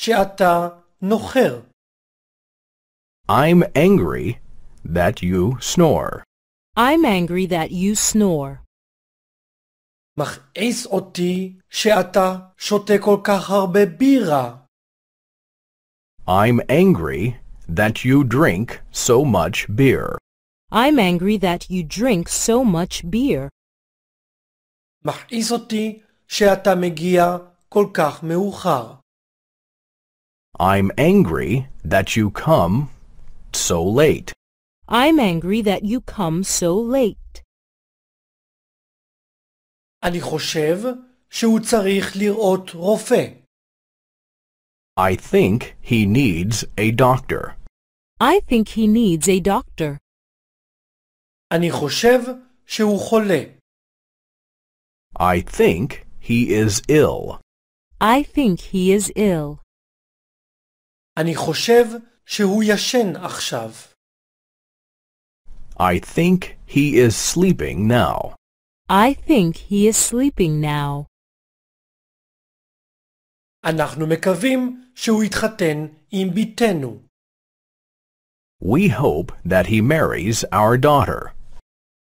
שאתה נוחר. I'm angry that you snore. I'm angry that you snore. מכעיס אותי שאתה שותה כל כך הרבה בירה. I'm angry that you drink so much beer. I'm angry that you drink so much beer. מכעיס אותי שאתה מגיע כל כך מאוחר. I'm angry that you come so late. I'm angry that you come so late. אני חושב שהוא צריך לראות רופא. I think he needs a doctor. I think he needs a doctor. אני חושב שהוא חולה. I think he is ill. I think he is ill. אני חושב שהוא ישן עכשיו. I think he is sleeping now. I think he is sleeping now. אנחנו מקווים שהוא יתחתן עם בתנו. We hope that he marries our daughter.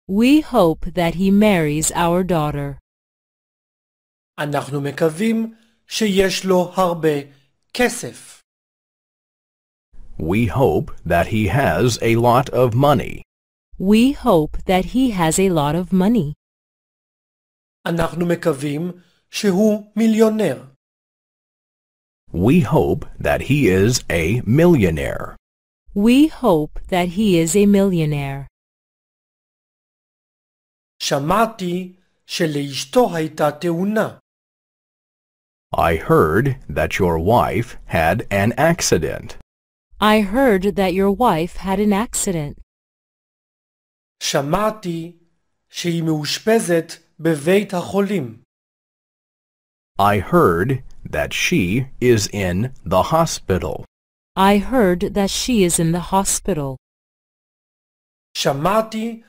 We hope that he marries our daughter. אנחנו מקווים שיש לו הרבה כסף. We hope that he has a lot of money. We hope that he has a lot of money. אנחנו מקווים שהוא מיליונר. We hope that he is a millionaire. We hope that he is a millionaire. שמעתי שלאשתו הייתה תאונה. I heard that your wife had an accident. I heard that your wife had an accident. שמעתי שהיא מאושפזת בבית I heard that she is in the hospital. I heard that she is in the hospital. שמעתי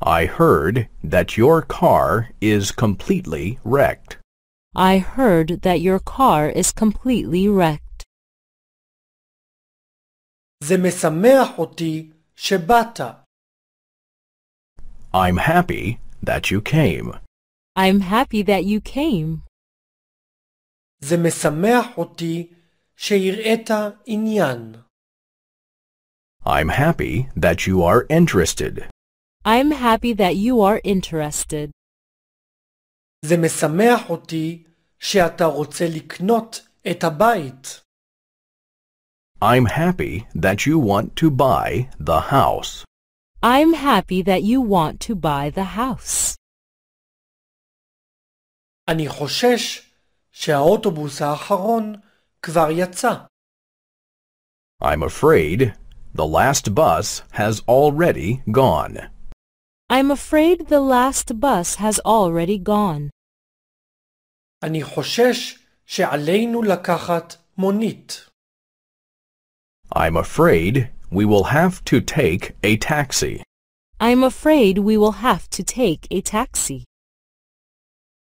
I heard that your car is completely wrecked. I heard that your car is completely wrecked. I'm happy that you came. I'm happy that you came. I'm happy that you are interested. I'm happy that you are interested. זה משמח אותי שאתה רוצה לקנות את הבית. I'm happy that you want to buy the house. I'm happy that you want to buy the house. אני חושש שהאוטובוס האחרון כבר יצא. I'm afraid the last bus has already gone. I'm afraid the last bus has already gone. אני חושש שעלינו לקחת מונית. I'm afraid we will have to take a taxi. I'm afraid we will have to take a taxi.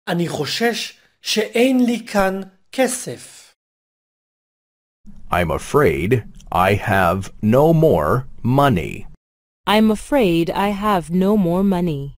אני חושש שאין לי כאן כסף. I'm afraid I have no more money. I'm afraid I have no more money.